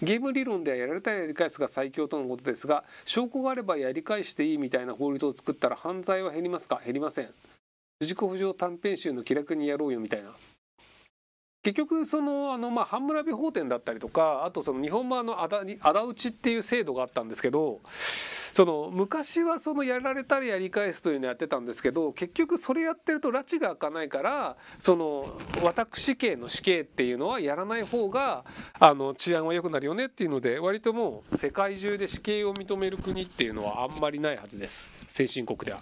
ゲーム理論ではやられたらやり返すが最強とのことですが証拠があればやり返していいみたいな法律を作ったら犯罪は減りますか減りません藤子不二雄短編集の気楽にやろうよみたいな結局そのあの、まあ、半村美法典だったりとかあとその日本版のあだあだ討ちっていう制度があったんですけどその昔はそのやられたらやり返すというのをやってたんですけど結局それやってると拉致が開かないからその私刑の死刑っていうのはやらない方があの治安は良くなるよねっていうので割ともう世界中で死刑を認める国っていうのはあんまりないはずです先進国では。